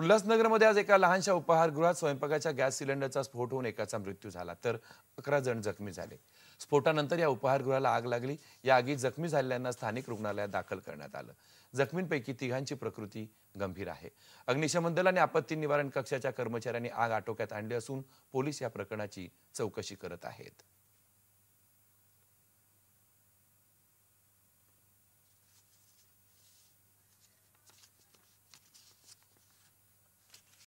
उल्हासनगरमध्ये आज एका लहानशा उपहारगृहात स्वयंपाकाच्या गॅस सिलेंडरचा स्फोट होऊन एकाचा मृत्यू झाला तर अकरा जण जखमी झाले स्फोटानंतर या उपहारगृहाला आग लागली या आगीत जखमी झालेल्यांना स्थानिक रुग्णालयात दाखल करण्यात आलं जखमींपैकी तिघांची प्रकृती गंभीर आहे अग्निशमन दल आणि आपत्ती निवारण कक्षाच्या कर्मचाऱ्यांनी आग आटोक्यात आणली असून पोलीस या प्रकरणाची चौकशी करत आहेत